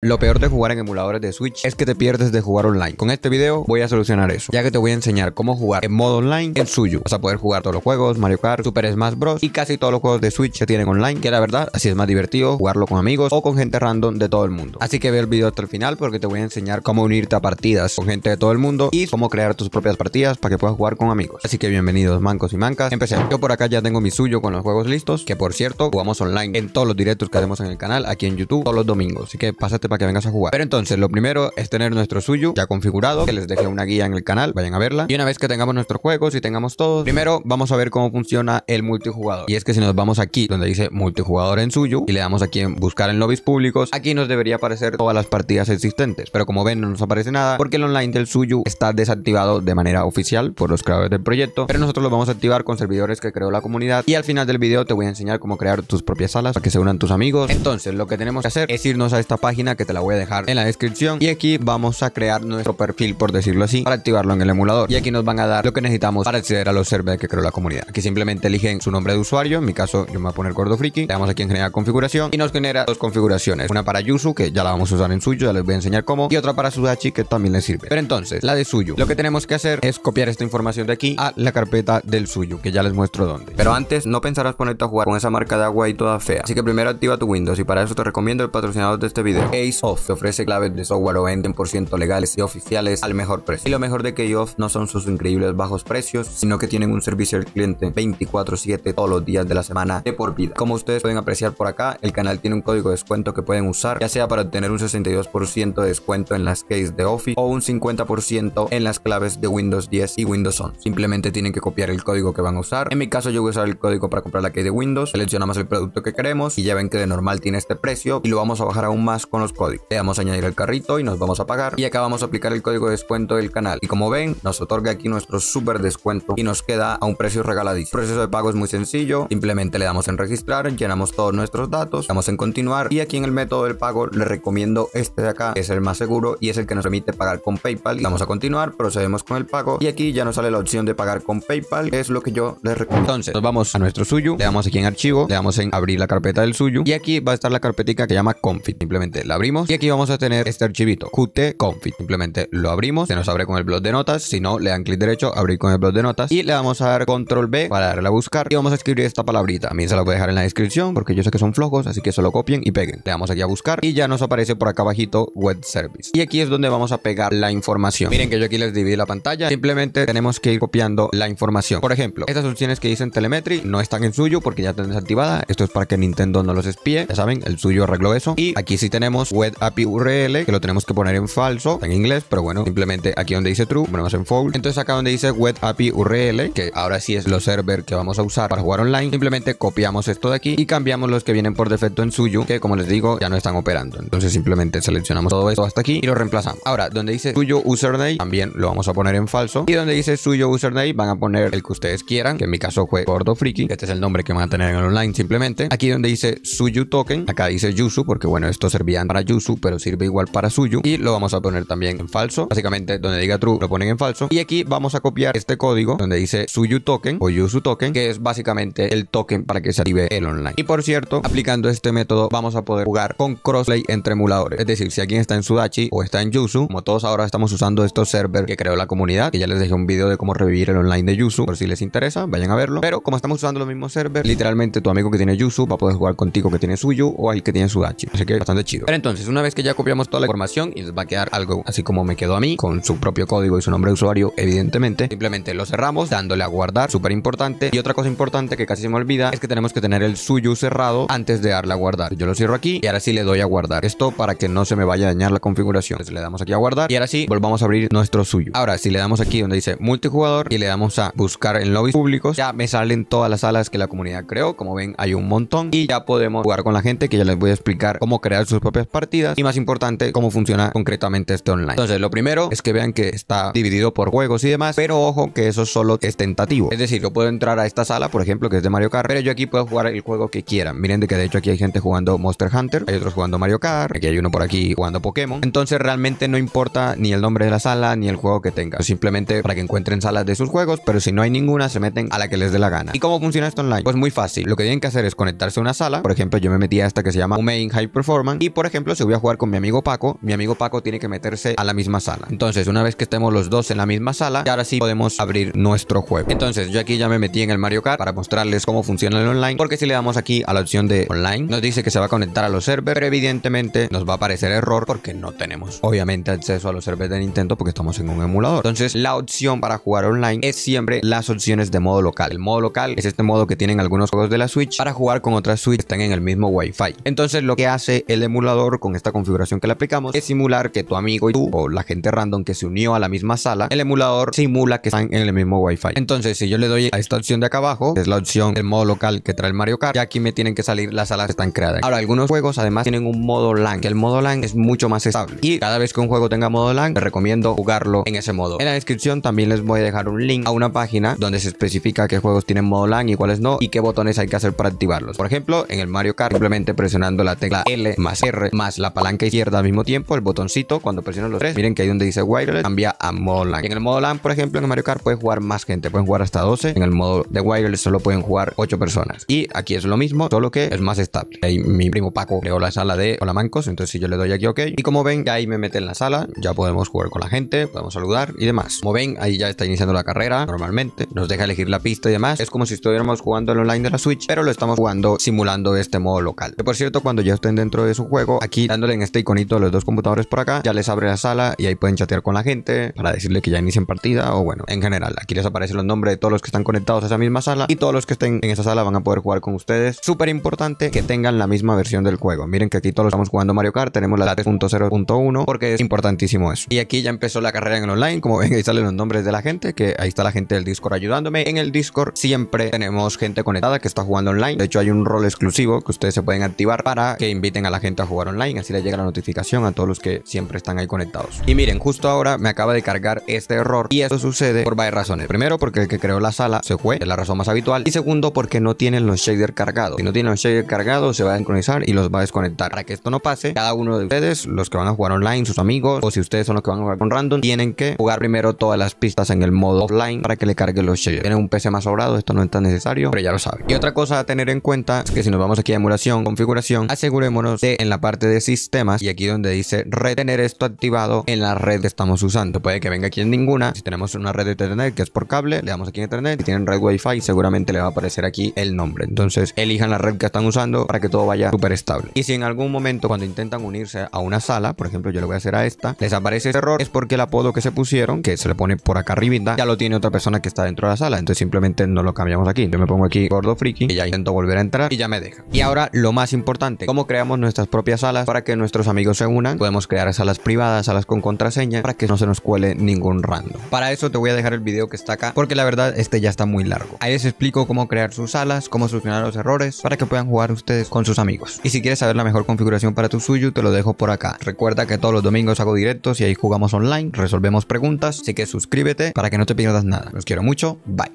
Lo peor de jugar en emuladores de Switch es que te pierdes de jugar online. Con este video voy a solucionar eso, ya que te voy a enseñar cómo jugar en modo online el suyo. Vas a poder jugar todos los juegos, Mario Kart, Super Smash Bros. y casi todos los juegos de Switch que tienen online, que la verdad así es más divertido jugarlo con amigos o con gente random de todo el mundo. Así que ve el video hasta el final porque te voy a enseñar cómo unirte a partidas con gente de todo el mundo y cómo crear tus propias partidas para que puedas jugar con amigos. Así que bienvenidos mancos y mancas. Empecemos. Yo por acá ya tengo mi suyo con los juegos listos, que por cierto jugamos online en todos los directos que hacemos en el canal aquí en YouTube todos los domingos. Así que pásate para que vengas a jugar. Pero entonces, lo primero es tener nuestro suyo ya configurado, que les dejé una guía en el canal, vayan a verla. Y una vez que tengamos nuestros juegos y tengamos todos, primero vamos a ver cómo funciona el multijugador. Y es que si nos vamos aquí, donde dice multijugador en suyo, y le damos aquí en buscar en lobbies públicos, aquí nos debería aparecer todas las partidas existentes. Pero como ven, no nos aparece nada, porque el online del suyo está desactivado de manera oficial por los creadores del proyecto. Pero nosotros lo vamos a activar con servidores que creó la comunidad. Y al final del video te voy a enseñar cómo crear tus propias salas para que se unan tus amigos. Entonces, lo que tenemos que hacer es irnos a esta página que te la voy a dejar en la descripción. Y aquí vamos a crear nuestro perfil, por decirlo así, para activarlo en el emulador. Y aquí nos van a dar lo que necesitamos para acceder a los servers que creó la comunidad. Aquí simplemente eligen su nombre de usuario. En mi caso, yo me voy a poner Gordo Friki. Le damos aquí en generar configuración y nos genera dos configuraciones. Una para Yuzu, que ya la vamos a usar en suyo, ya les voy a enseñar cómo. Y otra para Sudachi, que también les sirve. Pero entonces, la de suyo. Lo que tenemos que hacer es copiar esta información de aquí a la carpeta del suyo, que ya les muestro dónde. Pero antes, no pensarás ponerte a jugar con esa marca de agua y toda fea. Así que primero activa tu Windows y para eso te recomiendo el patrocinador de este video. Face Off, ofrece claves de software o 20% legales y oficiales al mejor precio. Y lo mejor de Keyoff no son sus increíbles bajos precios, sino que tienen un servicio al cliente 24/7 todos los días de la semana de por vida. Como ustedes pueden apreciar por acá, el canal tiene un código de descuento que pueden usar, ya sea para obtener un 62% de descuento en las keys de Office o un 50% en las claves de Windows 10 y Windows 11. Simplemente tienen que copiar el código que van a usar. En mi caso yo voy a usar el código para comprar la key de Windows, seleccionamos el producto que queremos y ya ven que de normal tiene este precio y lo vamos a bajar aún más con los código. Le damos a añadir el carrito y nos vamos a pagar. Y acá vamos a aplicar el código de descuento del canal. Y como ven, nos otorga aquí nuestro super descuento y nos queda a un precio regaladísimo. El proceso de pago es muy sencillo. Simplemente le damos en registrar, llenamos todos nuestros datos, damos en continuar. Y aquí en el método del pago le recomiendo este de acá, es el más seguro y es el que nos permite pagar con PayPal. Vamos a continuar, procedemos con el pago. Y aquí ya nos sale la opción de pagar con PayPal, es lo que yo les recomiendo. Entonces, nos vamos a nuestro suyo, le damos aquí en archivo, le damos en abrir la carpeta del suyo. Y aquí va a estar la carpetica que llama config. Simplemente la abrimos y aquí vamos a tener este archivito Qt config. Simplemente lo abrimos, se nos abre con el blog de notas. Si no, le dan clic derecho, abrir con el blog de notas y le vamos a dar control B para darle a buscar y vamos a escribir esta palabrita. También se la voy a dejar en la descripción porque yo sé que son flojos, así que solo copien y peguen. Le damos aquí a buscar y ya nos aparece por acá abajito web service. Y aquí es donde vamos a pegar la información. Miren que yo aquí les dividí la pantalla, simplemente tenemos que ir copiando la información. Por ejemplo, estas opciones que dicen telemetry no están en suyo porque ya están desactivadas Esto es para que Nintendo no los espíe. Ya saben, el suyo arregló eso. Y aquí sí tenemos web API URL, que lo tenemos que poner en falso, en inglés, pero bueno, simplemente aquí donde dice true, ponemos en false. Entonces acá donde dice web API URL, que ahora sí es los server que vamos a usar para jugar online, simplemente copiamos esto de aquí y cambiamos los que vienen por defecto en suyo, que como les digo, ya no están operando. Entonces simplemente seleccionamos todo esto hasta aquí y lo reemplazamos. Ahora, donde dice suyo username, también lo vamos a poner en falso. Y donde dice suyo username, van a poner el que ustedes quieran, que en mi caso fue Gordo Friki, este es el nombre que van a tener en online simplemente. Aquí donde dice suyo token, acá dice yusu, porque bueno, esto servían para yuzu pero sirve igual para suyo. Y lo vamos a poner también en falso. Básicamente, donde diga true, lo ponen en falso. Y aquí vamos a copiar este código donde dice suyu token o yuzu token, que es básicamente el token para que se active el online. Y por cierto, aplicando este método, vamos a poder jugar con crossplay entre emuladores. Es decir, si alguien está en Sudachi o está en yuzu como todos ahora estamos usando estos servers que creó la comunidad, que ya les dejé un video de cómo revivir el online de yuzu por si les interesa, vayan a verlo. Pero como estamos usando los mismos servers, literalmente tu amigo que tiene yuzu va a poder jugar contigo que tiene suyu o al que tiene Sudachi. Así que bastante chido. Pero entonces, entonces, una vez que ya copiamos toda la información y nos va a quedar algo así como me quedó a mí, con su propio código y su nombre de usuario, evidentemente, simplemente lo cerramos dándole a guardar, súper importante. Y otra cosa importante que casi se me olvida es que tenemos que tener el suyo cerrado antes de darle a guardar. Yo lo cierro aquí y ahora sí le doy a guardar. Esto para que no se me vaya a dañar la configuración. Entonces, le damos aquí a guardar y ahora sí volvamos a abrir nuestro suyo. Ahora, si le damos aquí donde dice multijugador y le damos a buscar en lobbies públicos, ya me salen todas las salas que la comunidad creó. Como ven, hay un montón y ya podemos jugar con la gente que ya les voy a explicar cómo crear sus propias partidas y más importante, cómo funciona concretamente este online. Entonces, lo primero es que vean que está dividido por juegos y demás, pero ojo que eso solo es tentativo. Es decir, yo puedo entrar a esta sala, por ejemplo, que es de Mario Kart, pero yo aquí puedo jugar el juego que quieran Miren de que de hecho aquí hay gente jugando Monster Hunter, hay otros jugando Mario Kart, aquí hay uno por aquí jugando Pokémon. Entonces, realmente no importa ni el nombre de la sala ni el juego que tenga, simplemente para que encuentren salas de sus juegos, pero si no hay ninguna, se meten a la que les dé la gana. ¿Y cómo funciona esto online? Pues muy fácil. Lo que tienen que hacer es conectarse a una sala. Por ejemplo, yo me metí a esta que se llama Main High Performance y por ejemplo si voy a jugar con mi amigo Paco, mi amigo Paco tiene que meterse a la misma sala. Entonces, una vez que estemos los dos en la misma sala, ya ahora sí podemos abrir nuestro juego. Entonces, yo aquí ya me metí en el Mario Kart para mostrarles cómo funciona el online, porque si le damos aquí a la opción de online, nos dice que se va a conectar a los servers, pero evidentemente nos va a aparecer error porque no tenemos, obviamente, acceso a los servers de Nintendo porque estamos en un emulador. Entonces, la opción para jugar online es siempre las opciones de modo local. El modo local es este modo que tienen algunos juegos de la Switch para jugar con otras Switch que están en el mismo Wi-Fi. Entonces, lo que hace el emulador con esta configuración que le aplicamos es simular que tu amigo y tú o la gente random que se unió a la misma sala, el emulador simula que están en el mismo Wi-Fi. Entonces, si yo le doy a esta opción de acá abajo, es la opción del modo local que trae el Mario Kart, y aquí me tienen que salir las salas que están creadas. Ahora, algunos juegos además tienen un modo LAN, que el modo LAN es mucho más estable. Y cada vez que un juego tenga modo LAN, Te recomiendo jugarlo en ese modo. En la descripción también les voy a dejar un link a una página donde se especifica qué juegos tienen modo LAN y cuáles no, y qué botones hay que hacer para activarlos. Por ejemplo, en el Mario Kart, simplemente presionando la tecla L más R más la palanca izquierda al mismo tiempo, el botoncito, cuando presionan los tres, miren que ahí donde dice wireless, cambia a modo LAN. En el modo LAN, por ejemplo, en Mario Kart puedes jugar más gente, pueden jugar hasta 12. En el modo de wireless solo pueden jugar 8 personas. Y aquí es lo mismo, solo que es más estable. Ahí mi primo Paco creó la sala de mancos entonces si yo le doy aquí OK, y como ven, ya ahí me mete en la sala, ya podemos jugar con la gente, podemos saludar y demás. Como ven, ahí ya está iniciando la carrera normalmente, nos deja elegir la pista y demás. Es como si estuviéramos jugando el online de la Switch, pero lo estamos jugando simulando este modo local. Que por cierto, cuando ya estén dentro de su juego, aquí dándole en este iconito a los dos computadores por acá, ya les abre la sala y ahí pueden chatear con la gente para decirle que ya inicien partida o bueno, en general, aquí les aparecen los nombres de todos los que están conectados a esa misma sala y todos los que estén en esa sala van a poder jugar con ustedes. Súper importante que tengan la misma versión del juego. Miren que aquí todos estamos jugando Mario Kart, tenemos la 3.0.1 porque es importantísimo eso. Y aquí ya empezó la carrera en online, como ven ahí salen los nombres de la gente, que ahí está la gente del Discord ayudándome. En el Discord siempre tenemos gente conectada que está jugando online. De hecho hay un rol exclusivo que ustedes se pueden activar para que inviten a la gente a jugar online así le llega la notificación a todos los que siempre están ahí conectados. Y miren, justo ahora me acaba de cargar este error y esto sucede por varias razones. Primero, porque el que creó la sala se fue, es la razón más habitual. Y segundo, porque no tienen los shaders cargados. Si no tienen los shaders cargados, se va a sincronizar y los va a desconectar. Para que esto no pase, cada uno de ustedes, los que van a jugar online, sus amigos, o si ustedes son los que van a jugar con random, tienen que jugar primero todas las pistas en el modo offline para que le carguen los shaders. Tienen un PC más sobrado, esto no es tan necesario, pero ya lo saben. Y otra cosa a tener en cuenta es que si nos vamos aquí a emulación, configuración, asegurémonos de en la parte de sistemas y aquí donde dice retener esto activado en la red que estamos usando. Puede que venga aquí en ninguna. Si tenemos una red de internet que es por cable, le damos aquí en internet. Si tienen red wifi, seguramente le va a aparecer aquí el nombre. Entonces elijan la red que están usando para que todo vaya súper estable. Y si en algún momento cuando intentan unirse a una sala, por ejemplo yo le voy a hacer a esta, les aparece ese error, es porque el apodo que se pusieron, que se le pone por acá arribita, ya lo tiene otra persona que está dentro de la sala. Entonces simplemente no lo cambiamos aquí. Yo me pongo aquí gordo friki y ya intento volver a entrar y ya me deja. Y ahora lo más importante, cómo creamos nuestras propias salas para que nuestros amigos se unan. Podemos crear salas privadas, salas con contraseña para que no se nos cuele ningún random. Para eso te voy a dejar el video que está acá porque la verdad este ya está muy largo. Ahí les explico cómo crear sus salas, cómo solucionar los errores para que puedan jugar ustedes con sus amigos. Y si quieres saber la mejor configuración para tu suyo te lo dejo por acá. Recuerda que todos los domingos hago directos y ahí jugamos online, resolvemos preguntas, así que suscríbete para que no te pierdas nada. Los quiero mucho, bye.